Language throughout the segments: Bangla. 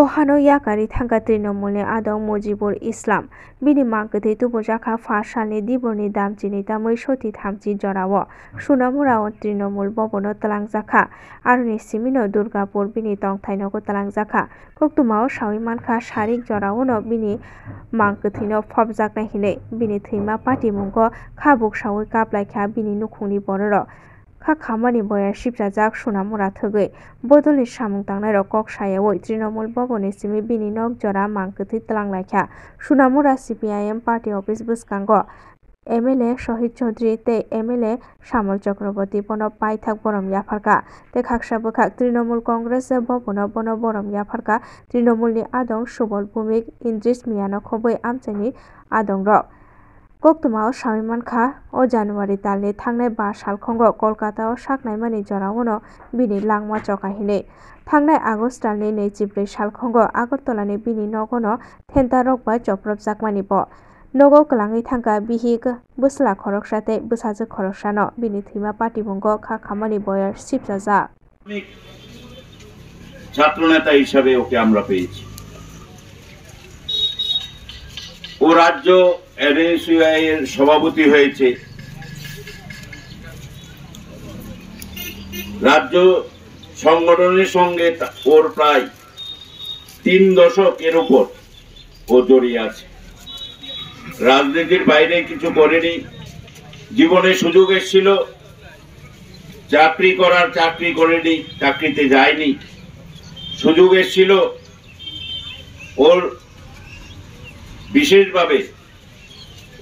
অহানয়াকারী থাকা তৃণমূলে আদম মুজিবুর ইসলাম বিনিমাগদে তুবজাখা ফাঁসালে দিবনি দামচিনি তামই সতী থামচি জড়াও সুনামুরাও তৃণমূল ববন তালাংজাখা আর নিসিমিন দুর্গাপুর বিনি তংথাইনক তালাংজাখা কক্তুমাও সাউই মানখা শারিক জড়াও ন বিনি মাংকথিন ফবজাক নাহিলে বিনি থৈমা পাটি খাবুক সাউই কাপলাইখা বিনি নুখুনি বড় হা খামানি বয়া শিবরা खामानि बया सिबजाजाक सुनामुरा বদলি बदलनि सामुं थांनाय रकक তৃণমূল ভবনে সিমি सिमि बिनि জরা जरा मांखोथै तलांलायखा सुनामुरा সিপিআইএম পার্টি অফিস बुसकांग এমএলএ শহীদ চৌধুরী তে এমএলএ শ্যামল চক্রবর্তী বন পাইথাক বরম ইয়াফারকা তে খাকসা বখাক তৃণমূল কংগ্রেস ভবন বন বরম ইয়াফারকা তৃণমূলনি আদং সুবল ভূমিক ইন্দ্রিস মিয়ানো খবৈ আমচানি আদং রক koktwmao sami mankha o January talni thangnai ba salkhungo Kolkata ও saknaimani jorao no bini langma choka hinui থাংনাই আগস্ট টালনি নৈচিব্রৈ সালখঙ্গ আগরতলানি বিনি নগনো থেন্তারক বা চপ্রব জাকমানি নগ নগো কলাঙ্গি থাঙ্কা বিহিক বুসলা খরকসাতে বুসাজো খরকসানো বিনি থিমা পাটিবঙ্গ খা খামানি বয়ার শিবসাজা ছাত্র নেতা হিসাবে ওকে আমরা পেয়েছি ও রাজ্য এর সভাপতি হয়েছে রাজ্য সংগঠনের সঙ্গে ওর প্রায় তিন দশক এর উপর ও জড়িয়ে আছে রাজনীতির বাইরে কিছু করেনি জীবনে সুযোগ এসেছিল চাকরি করার চাকরি করেনি চাকরিতে যায়নি সুযোগ এসেছিল ওর বিশেষভাবে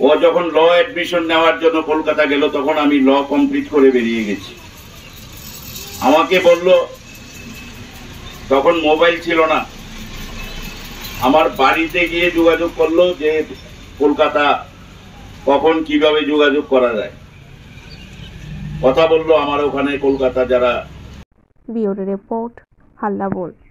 ও যখন ল অ্যাডমিশন নেওয়ার জন্য কলকাতা গেল তখন আমি ল কমপ্লিট করে বেরিয়ে গেছি আমাকে বলল তখন মোবাইল ছিল না আমার বাড়িতে গিয়ে যোগাযোগ করলো যে কলকাতা কখন কিভাবে যোগাযোগ করা যায় কথা বললো আমার ওখানে কলকাতা যারা বিওর রিপোর্ট হাল্লা বল